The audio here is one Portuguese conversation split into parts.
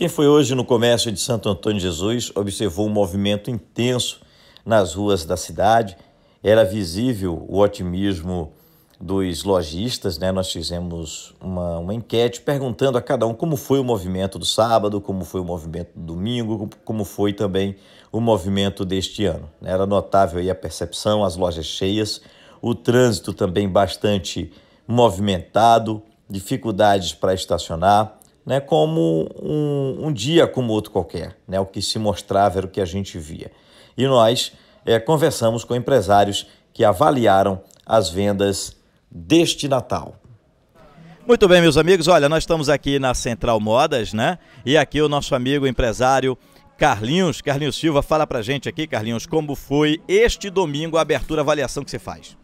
Quem foi hoje no comércio de Santo Antônio de Jesus observou um movimento intenso nas ruas da cidade. Era visível o otimismo dos lojistas, né? Nós fizemos uma, uma enquete perguntando a cada um como foi o movimento do sábado, como foi o movimento do domingo, como foi também o movimento deste ano. Né? Era notável a percepção, as lojas cheias, o trânsito também bastante movimentado, dificuldades para estacionar né, como um, um dia como outro qualquer, né, o que se mostrava era o que a gente via. E nós é, conversamos com empresários que avaliaram as vendas deste Natal. Muito bem, meus amigos. Olha, nós estamos aqui na Central Modas, né? E aqui o nosso amigo empresário Carlinhos, Carlinhos Silva, fala pra gente aqui, Carlinhos, como foi este domingo a abertura, a avaliação que você faz?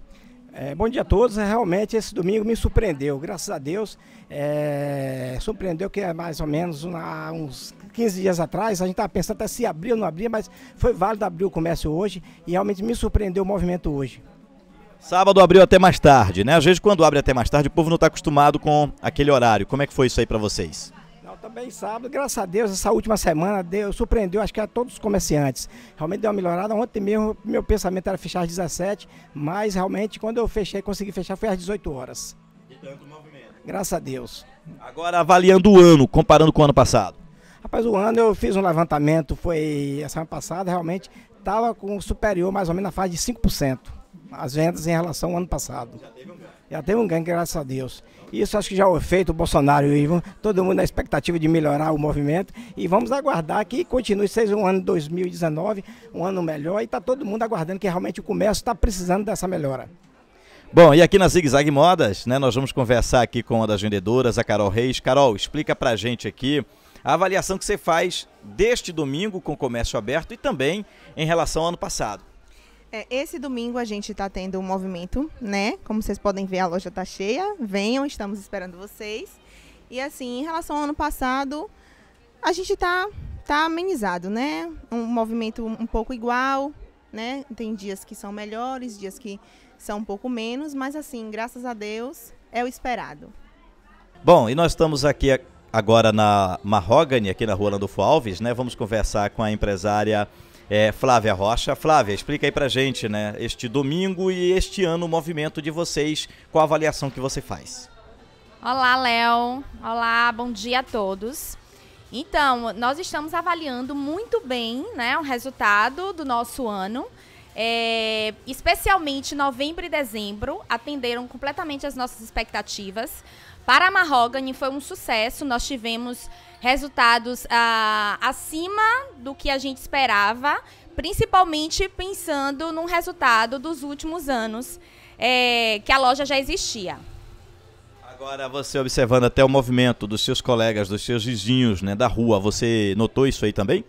É, bom dia a todos. É, realmente esse domingo me surpreendeu. Graças a Deus, é, surpreendeu que é mais ou menos uma, uns 15 dias atrás, a gente estava pensando até se abrir ou não abria mas foi válido abrir o comércio hoje e realmente me surpreendeu o movimento hoje. Sábado abriu até mais tarde, né? Às vezes quando abre até mais tarde, o povo não está acostumado com aquele horário. Como é que foi isso aí para vocês? também sábado, graças a Deus, essa última semana deu, surpreendeu, acho que a todos os comerciantes. Realmente deu uma melhorada. Ontem mesmo, meu pensamento era fechar às 17, mas realmente quando eu fechei, consegui fechar foi às 18 horas. E tanto movimento Graças a Deus. Agora, avaliando o ano, comparando com o ano passado. Rapaz, o ano eu fiz um levantamento, foi a semana passada, realmente estava com superior mais ou menos na fase de 5% as vendas em relação ao ano passado. Já teve um ganho. Já teve um ganho, graças a Deus. Isso acho que já é o efeito Bolsonaro, Ivan. Todo mundo na expectativa de melhorar o movimento. E vamos aguardar que continue, seja um ano 2019, um ano melhor. E está todo mundo aguardando que realmente o comércio está precisando dessa melhora. Bom, e aqui na Zig Zag Modas, né, nós vamos conversar aqui com uma das vendedoras, a Carol Reis. Carol, explica pra gente aqui a avaliação que você faz deste domingo com o comércio aberto e também em relação ao ano passado. É, esse domingo a gente está tendo um movimento, né? Como vocês podem ver, a loja está cheia. Venham, estamos esperando vocês. E assim, em relação ao ano passado, a gente está tá amenizado, né? Um movimento um pouco igual, né? Tem dias que são melhores, dias que são um pouco menos, mas assim, graças a Deus, é o esperado. Bom, e nós estamos aqui agora na Marrogane, aqui na rua Landolfo Alves, né? Vamos conversar com a empresária é, Flávia Rocha. Flávia, explica aí pra gente, né? Este domingo e este ano o movimento de vocês, qual a avaliação que você faz? Olá, Léo. Olá, bom dia a todos. Então, nós estamos avaliando muito bem né, o resultado do nosso ano. É, especialmente novembro e dezembro atenderam completamente as nossas expectativas. Para a Mahogany foi um sucesso, nós tivemos resultados ah, acima do que a gente esperava, principalmente pensando no resultado dos últimos anos é, que a loja já existia. Agora, você observando até o movimento dos seus colegas, dos seus vizinhos né, da rua, você notou isso aí também?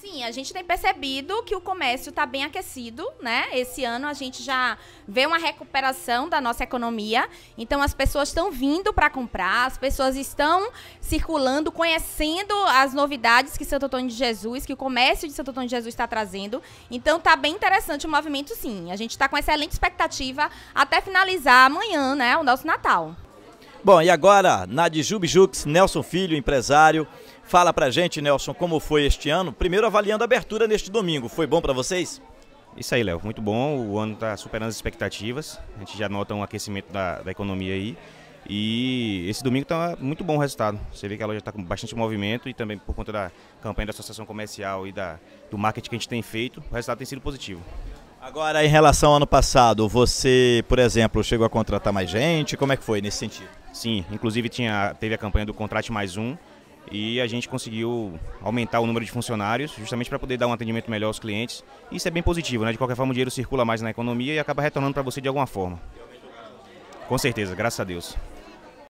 Sim, a gente tem percebido que o comércio está bem aquecido, né? Esse ano a gente já vê uma recuperação da nossa economia. Então as pessoas estão vindo para comprar, as pessoas estão circulando, conhecendo as novidades que Santo Antônio de Jesus, que o comércio de Santo Antônio de Jesus está trazendo. Então está bem interessante o movimento, sim. A gente está com excelente expectativa até finalizar amanhã, né? O nosso Natal. Bom, e agora, na de Nelson Filho, empresário. Fala pra gente, Nelson, como foi este ano? Primeiro avaliando a abertura neste domingo. Foi bom para vocês? Isso aí, Léo. Muito bom. O ano está superando as expectativas. A gente já nota um aquecimento da, da economia aí. E esse domingo está muito bom o resultado. Você vê que a loja está com bastante movimento e também por conta da campanha da Associação Comercial e da, do marketing que a gente tem feito, o resultado tem sido positivo. Agora, em relação ao ano passado, você, por exemplo, chegou a contratar mais gente? Como é que foi nesse sentido? Sim, inclusive tinha, teve a campanha do Contrate Mais Um e a gente conseguiu aumentar o número de funcionários justamente para poder dar um atendimento melhor aos clientes. Isso é bem positivo, né? De qualquer forma, o dinheiro circula mais na economia e acaba retornando para você de alguma forma. Com certeza, graças a Deus.